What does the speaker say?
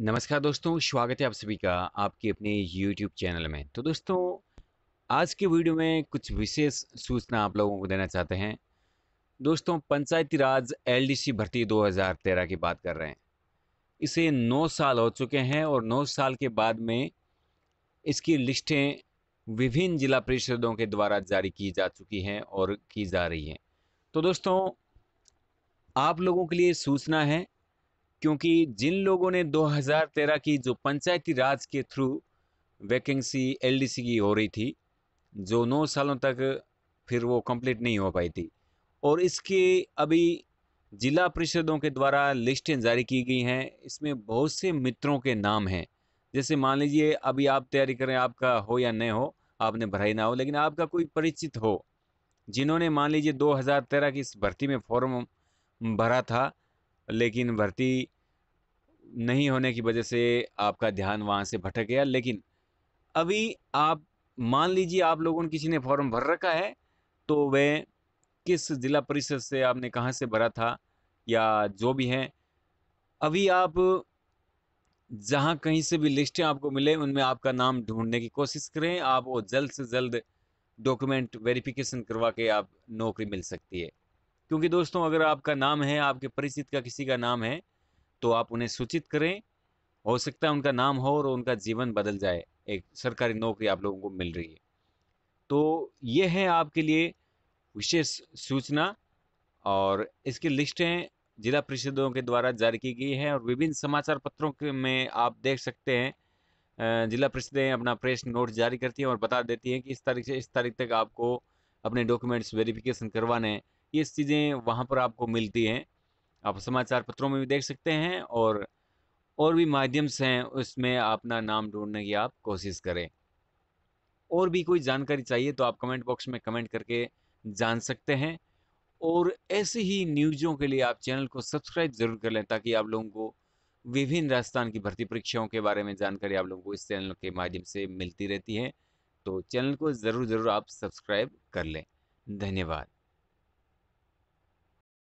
नमस्कार दोस्तों स्वागत है आप सभी का आपके अपने YouTube चैनल में तो दोस्तों आज के वीडियो में कुछ विशेष सूचना आप लोगों को देना चाहते हैं दोस्तों पंचायती राज एल भर्ती 2013 की बात कर रहे हैं इसे 9 साल हो चुके हैं और 9 साल के बाद में इसकी लिस्टें विभिन्न जिला परिषदों के द्वारा जारी की जा चुकी हैं और की जा रही हैं तो दोस्तों आप लोगों के लिए सूचना है क्योंकि जिन लोगों ने 2013 की जो पंचायती राज के थ्रू वैकेंसी एलडीसी की हो रही थी जो नौ सालों तक फिर वो कंप्लीट नहीं हो पाई थी और इसके अभी जिला परिषदों के द्वारा लिस्टें जारी की गई हैं इसमें बहुत से मित्रों के नाम हैं जैसे मान लीजिए अभी आप तैयारी करें आपका हो या नहीं हो आपने भराई ना हो लेकिन आपका कोई परिचित हो जिन्होंने मान लीजिए 2013 की इस भर्ती में फॉर्म भरा था लेकिन भर्ती नहीं होने की वजह से आपका ध्यान वहाँ से भटक गया लेकिन अभी आप मान लीजिए आप लोगों ने किसी ने फॉर्म भर रखा है तो वह किस ज़िला परिषद से आपने कहाँ से भरा था या जो भी हैं अभी आप जहाँ कहीं से भी लिस्टें आपको मिले उनमें आपका नाम ढूंढने की कोशिश करें आप वो जल्द से जल्द डॉक्यूमेंट वेरिफिकेशन करवा के आप नौकरी मिल सकती है क्योंकि दोस्तों अगर आपका नाम है आपके परिचित का किसी का नाम है तो आप उन्हें सूचित करें हो सकता है उनका नाम हो और उनका जीवन बदल जाए एक सरकारी नौकरी आप लोगों को मिल रही है तो ये है आपके लिए विशेष सूचना और इसकी लिस्टें जिला परिषदों के द्वारा जारी की गई है और विभिन्न समाचार पत्रों के में आप देख सकते हैं जिला परिषदें अपना प्रेस नोट जारी करती हैं और बता देती हैं कि इस तारीख से इस तारीख तक आपको अपने डॉक्यूमेंट्स वेरिफिकेशन करवाने हैं ये चीज़ें वहाँ पर आपको मिलती हैं आप समाचार पत्रों में भी देख सकते हैं और और भी माध्यम्स हैं उसमें अपना नाम ढूंढने की आप कोशिश करें और भी कोई जानकारी चाहिए तो आप कमेंट बॉक्स में कमेंट करके जान सकते हैं और ऐसे ही न्यूज़ों के लिए आप चैनल को सब्सक्राइब जरूर कर लें ताकि आप लोगों को विभिन्न राजस्थान की भर्ती परीक्षाओं के बारे में जानकारी आप लोगों को इस चैनल के माध्यम से मिलती रहती है तो चैनल को ज़रूर ज़रूर आप सब्सक्राइब कर लें धन्यवाद